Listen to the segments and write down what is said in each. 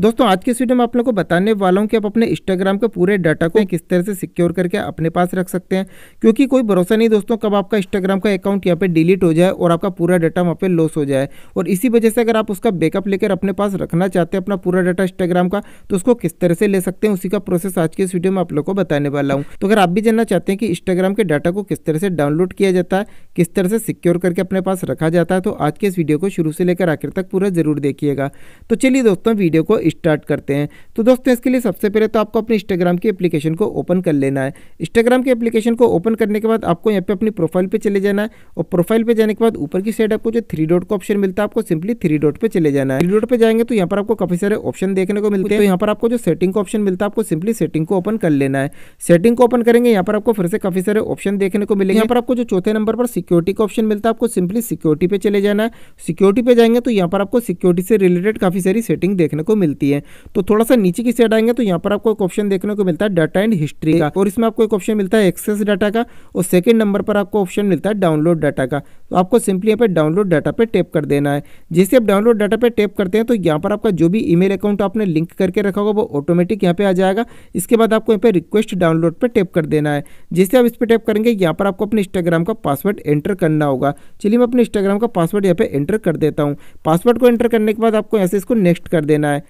दोस्तों आज के इस वीडियो में आप लोग को बताने वाला हूँ कि आप अपने इंस्टाग्राम के पूरे डाटा को किस तरह से सिक्योर करके अपने पास रख सकते हैं क्योंकि कोई भरोसा नहीं दोस्तों कब आपका इंस्टाग्राम का अकाउंट यहाँ पे डिलीट हो जाए और आपका पूरा डाटा वहाँ पे लॉस हो जाए और इसी वजह से अगर आप उसका बैकअप लेकर अपने पास रखना चाहते हैं अपना पूरा डाटा इंस्टाग्राम का तो उसको किस तरह से ले सकते हैं उसी का प्रोसेस आज के इस वीडियो में आप लोग को बताने वाला हूँ तो अगर आप भी जानना चाहते हैं कि इंस्टाग्राम के डाटा को किस तरह से डाउनलोड किया जाता है किस तरह से सिक्योर करके अपने पास रखा जाता है तो आज के इस वीडियो को शुरू से लेकर आखिर तक पूरा जरूर देखिएगा तो चलिए दोस्तों वीडियो को स्टार्ट करते हैं तो दोस्तों इसके लिए सबसे पहले तो आपको अपने इंस्टाग्राम की एप्लीकेशन को ओपन कर लेना है इंस्टाग्राम की एप्लीकेशन को ओपन करने के बाद आपको यहाँ पे अपनी प्रोफाइल पे चले जाना है और प्रोफाइल पे जाने के बाद ऊपर की साइड आपको जो थ्री डॉट का ऑप्शन मिलता है आपको सिंपली थ्री डॉट पे चले जाना है थ्री डॉट पे जाएंगे तो यहाँ पर आपको काफी सारे ऑप्शन देखने को मिलते हैं तो यहाँ पर आपको जो सेटिंग का ऑप्शन मिलता है आपको सिंपली सेटिंग को ओपन कर लेना है सेटिंग को ओपन करेंगे यहाँ पर आपको फिर से काफी सारे ऑप्शन देखने को मिलेंगे यहाँ पर आपको जो चौथे नंबर पर सिक्योरिटी का ऑप्शन मिलता है आपको सिंपली सिक्योरिटी पे चले जाना है सिक्योरिटी पे जाएंगे तो यहाँ पर आपको सिक्योरिटी से रिलेटेड काफी सारी सेटिंग देखने को मिलती है मिलती है तो थोड़ा सा नीचे की साइड आएंगे तो यहाँ पर आपको एक ऑप्शन देखने को मिलता है डाटा एंड हिस्ट्री का और इसमें आपको एक ऑप्शन मिलता है एक्सेस डाटा का और सेकेंड नंबर पर आपको ऑप्शन मिलता है डाउनलोड डाटा का तो आपको सिंपली यहाँ पर डाउनलोड डाटा पर टेप कर देना है जैसे आप डाउनलोड डाटा पर टेप करते हैं तो यहाँ पर आपका जो भी ई अकाउंट आपने लिंक करके रखा होगा वो ऑटोमेटिक यहाँ पर आ जाएगा इसके बाद आपको यहाँ पर रिक्वेस्ट डाउनलोड पर टेप कर देना है जैसे आप इस पर टेप करेंगे यहाँ पर आपको अपने इंस्टाग्राम का पासवर्ड एंटर करना होगा चलिए मैं अपने इंस्टाग्राम का पासवर्ड यहाँ पे एंटर कर देता हूँ पासवर्ड को एंटर करने के बाद आपको ऐसे इसको नेक्स्ट कर देना है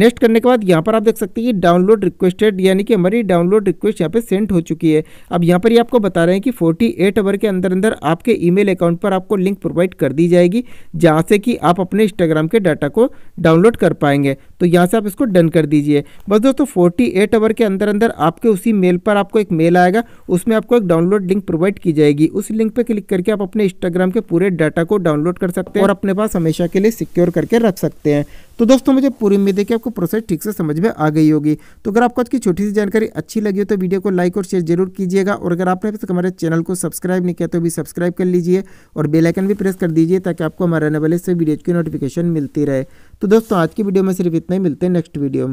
नेक्स्ट करने के बाद यहाँ पर आप देख सकते हैं कि डाउनलोड रिक्वेस्टेड यानी कि हमारी डाउनलोड रिक्वेस्ट यहाँ पे सेंड हो चुकी है अब यहाँ पर ही आपको बता रहे हैं कि 48 आवर के अंदर अंदर आपके ईमेल अकाउंट पर आपको लिंक प्रोवाइड कर दी जाएगी जहाँ से कि आप अपने इंस्टाग्राम के डाटा को डाउनलोड कर पाएंगे तो यहाँ से आप इसको डन कर दीजिए बस दोस्तों फोर्टी एट आवर के अंदर अंदर आपके उसी मेल पर आपको एक मेल आएगा उसमें आपको एक डाउनलोड लिंक प्रोवाइड की जाएगी उस लिंक पर क्लिक करके आप अपने इंस्टाग्राम के पूरे डाटा को डाउनलोड कर सकते हैं और अपने पास हमेशा के लिए सिक्योर करके रख सकते हैं तो दोस्तों मुझे पूरी उम्मीद है कि आपको प्रोसेस ठीक से समझ में आ गई होगी तो अगर आपको आज की छोटी सी जानकारी अच्छी लगी हो तो वीडियो को लाइक और शेयर जरूर कीजिएगा और अगर आपने अभी तक हमारे चैनल को सब्सक्राइब नहीं किया तो भी सब्सक्राइब कर लीजिए और बेलाइकन भी प्रेस कर दीजिए ताकि आपको हमारे आने वाले से वीडियो की नोटिफिकेशन मिलती रहे तो दोस्तों आज की वीडियो में सिर्फ इतना ही मिलते हैं नेक्स्ट वीडियो में